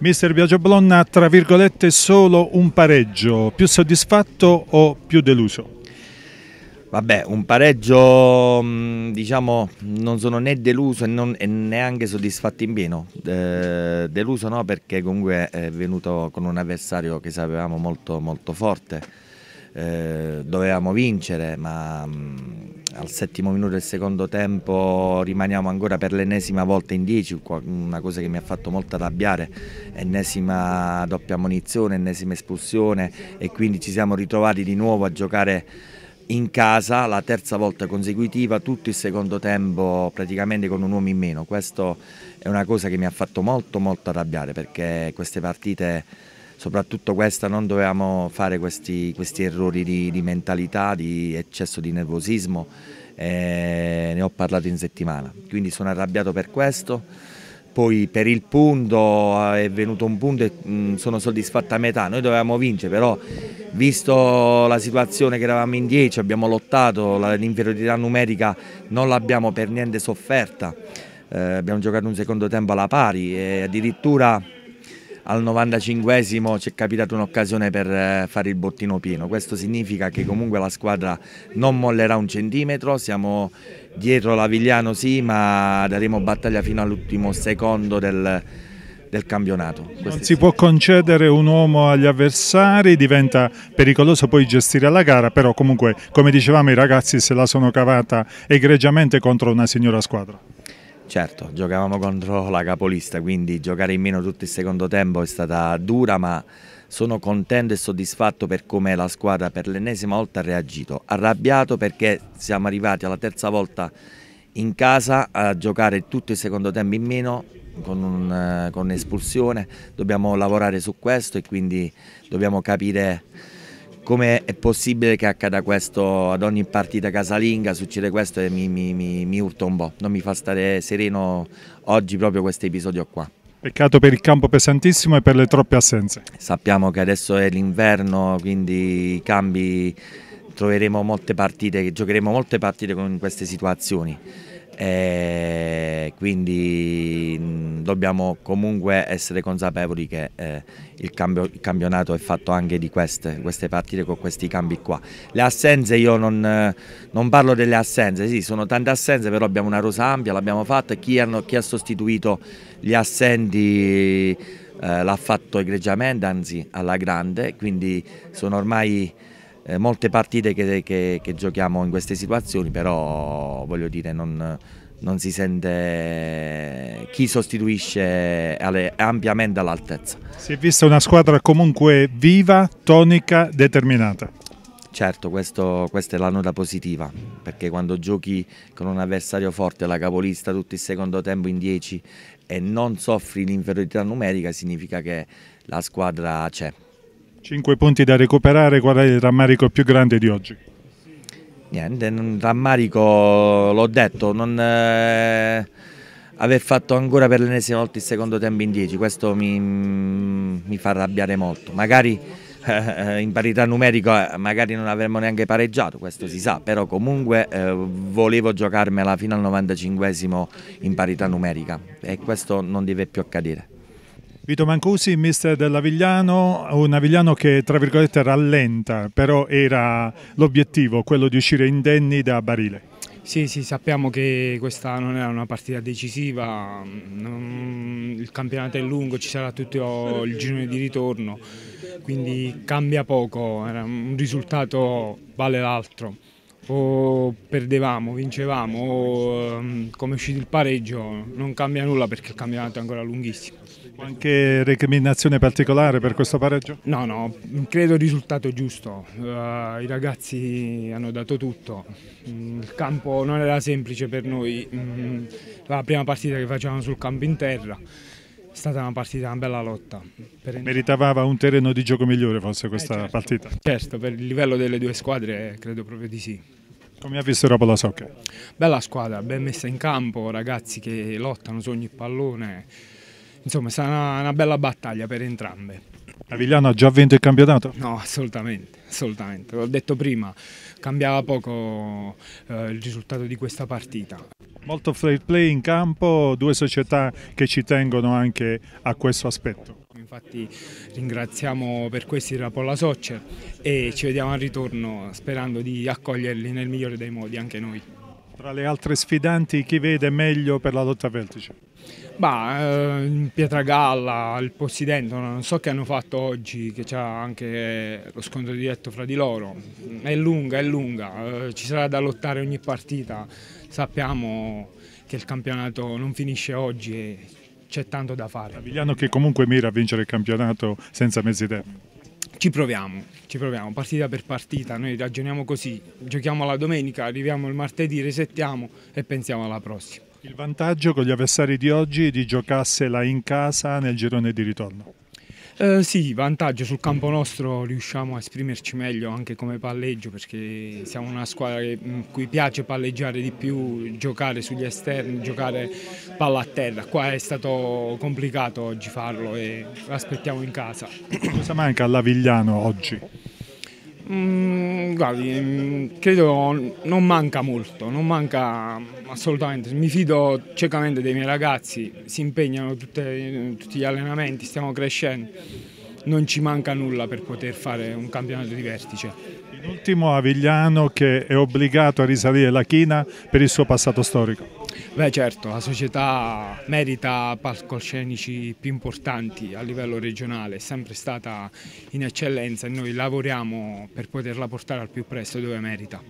Mister Biagio Blonna, tra virgolette, solo un pareggio. Più soddisfatto o più deluso? Vabbè, un pareggio, mm, diciamo, non sono né deluso e, neanche soddisfatto in pieno. Eh, deluso no, perché comunque è venuto con un avversario che sapevamo molto, molto forte. Eh, dovevamo vincere, ma mm, al settimo minuto del secondo tempo rimaniamo ancora per l'ennesima volta in 10, una cosa che mi ha fatto molto arrabbiare, ennesima doppia munizione, ennesima espulsione e quindi ci siamo ritrovati di nuovo a giocare in casa la terza volta consecutiva, tutto il secondo tempo praticamente con un uomo in meno. Questo è una cosa che mi ha fatto molto molto arrabbiare perché queste partite soprattutto questa non dovevamo fare questi, questi errori di, di, mentalità, di eccesso di nervosismo, eh, ne ho parlato in settimana, quindi sono arrabbiato per questo. Poi per il punto eh, è venuto un punto e mm, sono soddisfatto a metà, noi dovevamo vincere però visto la situazione che eravamo in 10 abbiamo lottato, l'inferiorità numerica non l'abbiamo per niente sofferta, eh, abbiamo giocato un secondo tempo alla pari e addirittura al 95esimo ci è capitata un'occasione per eh, fare il bottino pieno, questo significa che comunque la squadra non mollerà un centimetro, siamo dietro l'Avigliano sì ma daremo battaglia fino all'ultimo secondo del, del campionato. Non si può concedere un uomo agli avversari, diventa pericoloso poi gestire la gara, però comunque come dicevamo i ragazzi se la sono cavata egregiamente contro una signora squadra. Certo, giocavamo contro la capolista, quindi giocare in meno tutto il secondo tempo è stata dura, ma sono contento e soddisfatto per come la squadra per l'ennesima volta ha reagito. Arrabbiato perché siamo arrivati alla terza volta in casa a giocare tutto il secondo tempo in meno con un'espulsione, dobbiamo lavorare su questo e quindi dobbiamo capire come è possibile che accada questo ad ogni partita casalinga, succede questo e mi, mi, mi, mi urta un po', non mi fa stare sereno oggi proprio questo episodio qua. Peccato per il campo pesantissimo e per le troppe assenze. Sappiamo che adesso è l'inverno, quindi i cambi troveremo molte partite, giocheremo molte partite con queste situazioni e eh, quindi dobbiamo comunque essere consapevoli che eh, il, cambio, il, campionato è fatto anche di queste, queste, partite con questi cambi qua. Le assenze io non, non, parlo delle assenze, sì sono tante assenze però abbiamo una rosa ampia, l'abbiamo fatta, chi, hanno, chi ha sostituito gli assenti eh, l'ha fatto egregiamente, anzi alla grande, quindi sono ormai eh, molte partite che, che, che, giochiamo in queste situazioni, però voglio dire non, non si sente chi sostituisce alle, ampiamente all'altezza. Si è vista una squadra comunque viva, tonica, determinata. Certo, questo, questa è la nota positiva, perché quando giochi con un avversario forte, la capolista, tutto il secondo tempo in 10 e non soffri l'inferiorità numerica, significa che la squadra c'è. 5 punti da recuperare, qual è il rammarico più grande di oggi? Niente, non, rammarico l'ho detto, non eh, aver fatto ancora per l'ennesima volta il secondo tempo in 10, questo mi, mi, fa arrabbiare molto, magari eh, eh in parità numerica eh, magari non avremmo neanche pareggiato, questo si sa, però comunque eh, volevo giocarmela fino al 95 in parità numerica e questo non deve più accadere. Vito Mancusi, mister dell'Avigliano, un Avigliano che tra virgolette rallenta, però era l'obiettivo, quello di uscire indenni da Barile. Sì, sì, sappiamo che questa non è una partita decisiva, il campionato è lungo, ci sarà tutto il girone di ritorno, quindi cambia poco, un risultato vale l'altro. O perdevamo, vincevamo, o ehm, come è uscito il pareggio, non cambia nulla perché il campionato è ancora lunghissimo. Qualche recriminazione particolare per questo pareggio? No, no, credo il risultato giusto. Uh, I ragazzi hanno dato tutto. Mm, il campo non era semplice per noi. Mm, la prima partita che facevamo sul campo in terra è stata una partita, una bella lotta. Per... Meritava un terreno di gioco migliore forse eh, questa eh, certo. partita? Certo, per il livello delle due squadre credo proprio di sì. Come ha visto dopo la Soccer? Bella squadra, ben messa in campo, ragazzi che lottano su ogni pallone insomma sarà una, una bella battaglia per entrambe. Avigliano ha già vinto il campionato? No, assolutamente, assolutamente. L'ho detto prima, cambiava poco eh, il risultato di questa partita. Molto fair play in campo, due società che ci tengono anche a questo aspetto. Infatti ringraziamo per questi la Polla Soccer e ci vediamo al ritorno sperando di accoglierli nel migliore dei modi anche noi. Tra le altre sfidanti chi vede meglio per la lotta a vertice? Bah, eh, Pietragalla, il Possidente, non so che hanno fatto oggi, che c'è anche lo scontro diretto fra di loro. È lunga, è lunga, eh, ci sarà da lottare ogni partita. Sappiamo che il campionato non finisce oggi e c'è tanto da fare. Avigliano che comunque mira a vincere il campionato senza mezzi tempo ci proviamo, ci proviamo, partita per partita, noi ragioniamo così, giochiamo la domenica, arriviamo il martedì, resettiamo e pensiamo alla prossima. Il vantaggio con gli avversari di oggi è di giocarsela in casa nel girone di ritorno? Eh, sì, vantaggio sul campo nostro riusciamo a esprimerci meglio anche come palleggio perché siamo una squadra che, in cui piace palleggiare di più, giocare sugli esterni, giocare palla a terra. Qua è stato complicato oggi farlo e aspettiamo in casa. Cosa manca all'Avigliano oggi? Mm, guardi, mm, credo non manca molto, non manca mm, assolutamente, mi fido ciecamente dei miei ragazzi, si impegnano tutte, tutti gli allenamenti, stiamo crescendo, non ci manca nulla per poter fare un campionato di vertice. L'ultimo Avigliano che è obbligato a risalire la china per il suo passato storico. Beh certo, la società merita palcoscenici più importanti a livello regionale, è sempre stata in eccellenza e noi lavoriamo per poterla portare al più presto dove merita.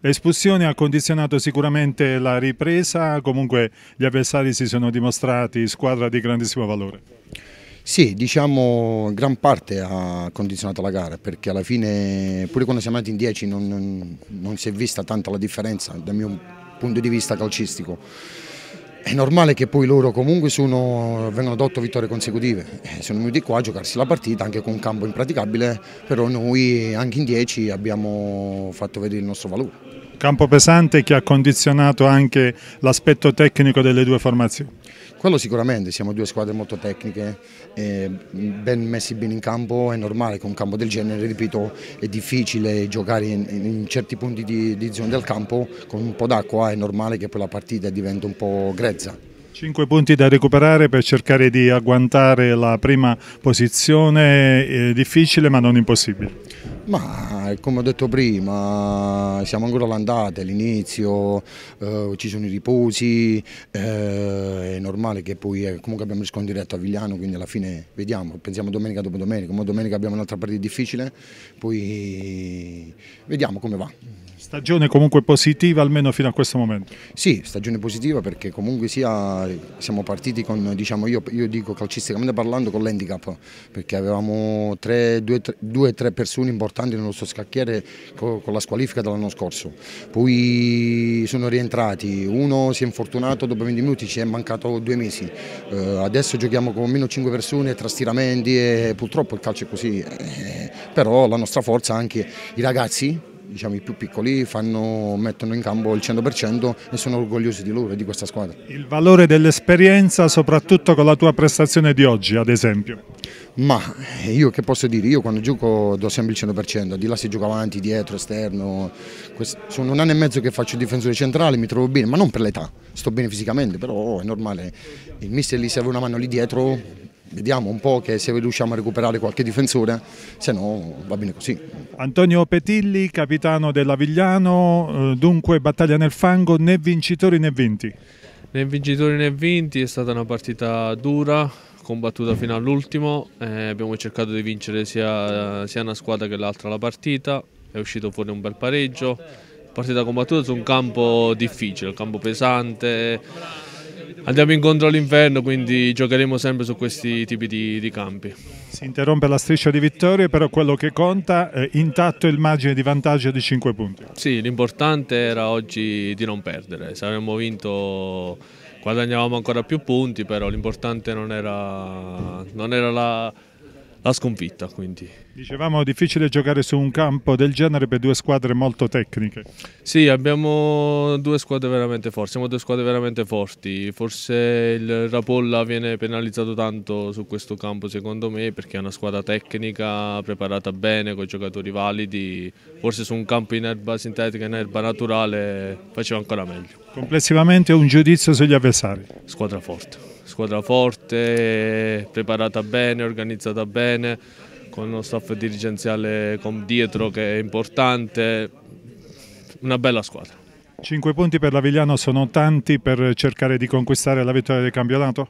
L'espulsione ha condizionato sicuramente la ripresa, comunque gli avversari si sono dimostrati squadra di grandissimo valore. Sì, diciamo in gran parte ha condizionato la gara perché alla fine pure quando siamo andati in 10 non, non, non si è vista tanta la differenza dal mio punto di vista calcistico. È normale che poi loro comunque sono, vengono da otto vittorie consecutive, eh, sono venuti qua a giocarsi la partita anche con un campo impraticabile, però noi anche in dieci abbiamo fatto vedere il nostro valore. Campo pesante che ha condizionato anche l'aspetto tecnico delle due formazioni. Quello sicuramente, siamo due squadre molto tecniche, ben messi bene in campo, è normale che un campo del genere, ripeto, è difficile giocare in, in certi punti di, di zona del campo con un po' d'acqua, è normale che poi la partita diventa un po' grezza. Cinque punti da recuperare per cercare di agguantare la prima posizione, eh, difficile ma non impossibile. Ma come ho detto prima, siamo ancora all'andata, all'inizio, eh, ci sono i riposi, eh, è normale che poi eh, comunque abbiamo riscontro diretto a Vigliano, quindi alla fine vediamo, pensiamo domenica dopo domenica, ma domenica abbiamo un'altra partita difficile, poi vediamo come va. Stagione comunque positiva almeno fino a questo momento? Sì, stagione positiva perché comunque sia, siamo partiti con, diciamo, io, io dico calcisticamente parlando con l'handicap, perché avevamo tre, 3 persone importanti importanti nel nostro scacchiere con, con la squalifica dell'anno scorso. Poi sono rientrati, uno si è infortunato dopo 20 minuti, ci è mancato due mesi. Eh, adesso giochiamo con meno 5 persone tra stiramenti e purtroppo il calcio è così. Eh, però la nostra forza anche i ragazzi diciamo, i più piccoli fanno, mettono in campo il 100% e sono orgogliosi di loro e di questa squadra. Il valore dell'esperienza soprattutto con la tua prestazione di oggi ad esempio? Ma eh, io che posso dire? Io quando gioco do sempre il 100%, di là si gioca avanti, dietro, esterno, sono un anno e mezzo che faccio difensore centrale, mi trovo bene, ma non per l'età, sto bene fisicamente, però è normale, il mister gli serve una mano lì dietro vediamo un po' che se riusciamo a recuperare qualche difensore, se no va bene così. Antonio Petilli, capitano dell'Avigliano, eh, dunque battaglia nel fango, né vincitori né vinti. Né vincitori né vinti, è stata una partita dura, combattuta fino all'ultimo, eh, abbiamo cercato di vincere sia, sia una squadra che l'altra la partita, è uscito fuori un bel pareggio, partita combattuta su un campo difficile, un campo pesante andiamo incontro all'inferno, quindi giocheremo sempre su questi tipi di, di, campi. Si interrompe la striscia di vittorie, però quello che conta è eh, intatto il margine di vantaggio di 5 punti. Sì, l'importante era oggi di non perdere, se avremmo vinto guadagnavamo ancora più punti, però l'importante non era, non era la la sconfitta. Quindi. Dicevamo difficile giocare su un campo del genere per due squadre molto tecniche. Sì, abbiamo due squadre veramente forti, siamo due squadre veramente forti, forse il Rapolla viene penalizzato tanto su questo campo secondo me perché è una squadra tecnica, preparata bene, con giocatori validi, forse su un campo in erba sintetica, in erba naturale faceva ancora meglio. Complessivamente un giudizio sugli avversari? Squadra forte squadra forte, preparata bene, organizzata bene, con uno staff dirigenziale dietro che è importante, una bella squadra. Cinque punti per l'Avigliano sono tanti per cercare di conquistare la vittoria del campionato?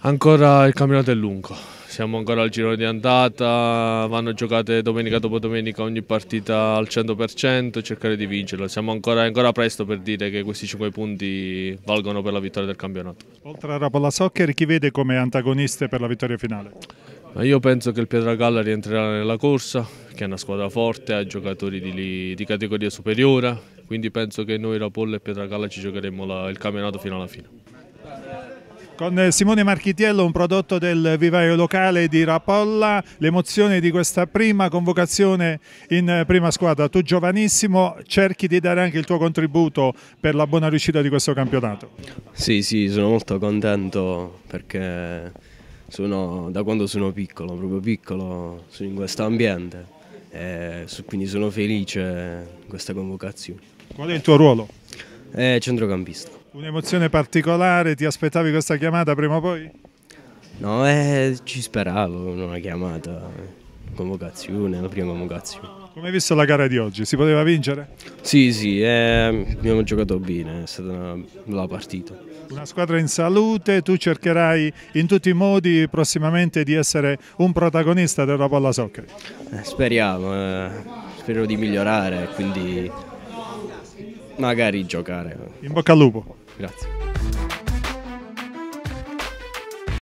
Ancora il campionato è lungo, siamo ancora al giro di andata, vanno giocate domenica dopo domenica ogni partita al 100% cercare di vincerla. Siamo ancora, ancora, presto per dire che questi 5 punti valgono per la vittoria del campionato. Oltre a Rapolla Soccer, chi vede come antagoniste per la vittoria finale? Io penso che il Pietragalla rientrerà nella corsa, che è una squadra forte, ha giocatori di, di categoria superiore, quindi penso che noi Rapolla e Pietragalla ci giocheremo la, il campionato fino alla fine. Con eh, Simone Marchitiello, un prodotto del vivaio locale di Rapolla, l'emozione di questa prima convocazione in eh, prima squadra. Tu giovanissimo, cerchi di dare anche il tuo contributo per la buona riuscita di questo campionato. Sì, sì, sono molto contento perché sono, da quando sono piccolo, proprio piccolo, sono in questo ambiente e quindi sono felice di questa convocazione. Qual è il tuo ruolo? eh, centrocampista. Un'emozione particolare, ti aspettavi questa chiamata prima o poi? No, eh, ci speravo una chiamata, convocazione, la prima convocazione. Come hai visto la gara di oggi? Si poteva vincere? Sì, sì, eh, abbiamo giocato bene, è stata una bella partita. Una squadra in salute, tu cercherai in tutti i modi prossimamente di essere un protagonista della palla soccer. Eh, speriamo, eh, spero di migliorare, quindi magari giocare. In bocca al lupo. Grazie.